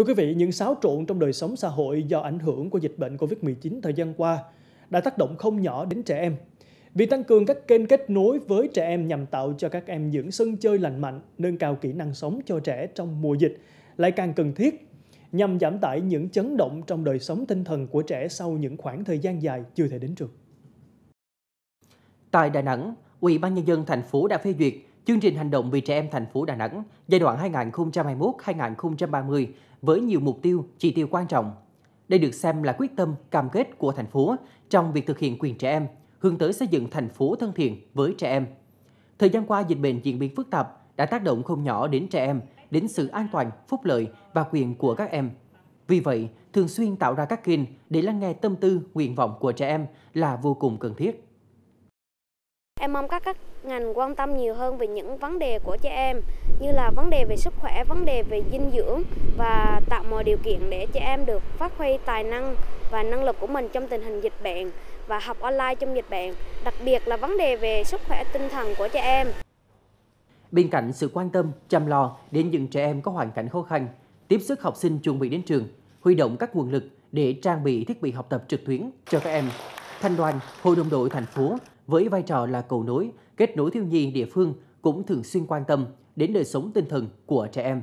Thưa quý vị, những xáo trộn trong đời sống xã hội do ảnh hưởng của dịch bệnh COVID-19 thời gian qua đã tác động không nhỏ đến trẻ em. Việc tăng cường các kênh kết nối với trẻ em nhằm tạo cho các em những sân chơi lành mạnh, nâng cao kỹ năng sống cho trẻ trong mùa dịch lại càng cần thiết nhằm giảm tải những chấn động trong đời sống tinh thần của trẻ sau những khoảng thời gian dài chưa thể đến trường. Tại Đà Nẵng, Ủy ban nhân dân thành phố đã phê duyệt Chương trình hành động vì trẻ em thành phố Đà Nẵng giai đoạn 2021-2030 với nhiều mục tiêu, chỉ tiêu quan trọng. Đây được xem là quyết tâm, cam kết của thành phố trong việc thực hiện quyền trẻ em, hướng tới xây dựng thành phố thân thiện với trẻ em. Thời gian qua, dịch bệnh diễn biến phức tạp đã tác động không nhỏ đến trẻ em, đến sự an toàn, phúc lợi và quyền của các em. Vì vậy, thường xuyên tạo ra các kênh để lắng nghe tâm tư, nguyện vọng của trẻ em là vô cùng cần thiết. Em mong các các ngành quan tâm nhiều hơn về những vấn đề của trẻ em như là vấn đề về sức khỏe, vấn đề về dinh dưỡng và tạo mọi điều kiện để trẻ em được phát huy tài năng và năng lực của mình trong tình hình dịch bệnh và học online trong dịch bệnh, đặc biệt là vấn đề về sức khỏe tinh thần của trẻ em. Bên cạnh sự quan tâm, chăm lo đến những trẻ em có hoàn cảnh khó khăn, tiếp sức học sinh chuẩn bị đến trường, huy động các nguồn lực để trang bị thiết bị học tập trực tuyến cho các em. Thanh đoàn, Hội đồng đội thành phố với vai trò là cầu nối, kết nối thiếu nhi địa phương cũng thường xuyên quan tâm đến đời sống tinh thần của trẻ em.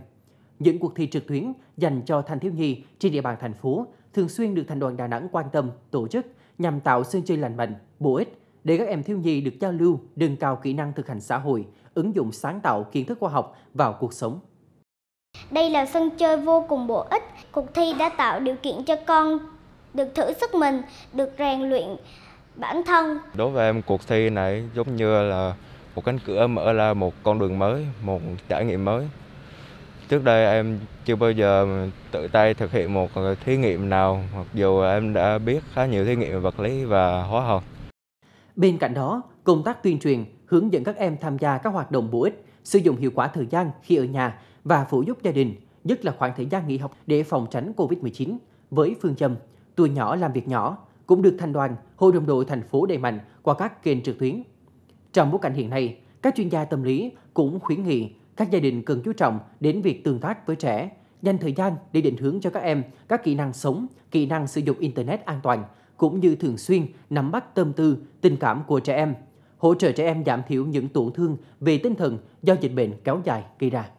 Những cuộc thi trực tuyến dành cho thanh thiếu nhi trên địa bàn thành phố thường xuyên được thành đoàn Đà Nẵng quan tâm, tổ chức nhằm tạo sân chơi lành mạnh, bổ ích để các em thiếu nhi được giao lưu, nâng cao kỹ năng thực hành xã hội, ứng dụng sáng tạo kiến thức khoa học vào cuộc sống. Đây là sân chơi vô cùng bổ ích. Cuộc thi đã tạo điều kiện cho con được thử sức mình, được rèn luyện bản thân đối với em cuộc thi này giống như là một cánh cửa mở ra một con đường mới một trải nghiệm mới trước đây em chưa bao giờ tự tay thực hiện một thí nghiệm nào mặc dù em đã biết khá nhiều thí nghiệm về vật lý và hóa học bên cạnh đó công tác tuyên truyền hướng dẫn các em tham gia các hoạt động bổ ích sử dụng hiệu quả thời gian khi ở nhà và phụ giúp gia đình nhất là khoảng thời gian nghỉ học để phòng tránh covid 19 với phương châm tuổi nhỏ làm việc nhỏ cũng được thành đoàn, hội đồng đội thành phố đẩy mạnh qua các kênh trực tuyến. Trong bối cảnh hiện nay, các chuyên gia tâm lý cũng khuyến nghị các gia đình cần chú trọng đến việc tương tác với trẻ, dành thời gian để định hướng cho các em các kỹ năng sống, kỹ năng sử dụng Internet an toàn, cũng như thường xuyên nắm bắt tâm tư, tình cảm của trẻ em, hỗ trợ trẻ em giảm thiểu những tổn thương về tinh thần do dịch bệnh kéo dài gây ra.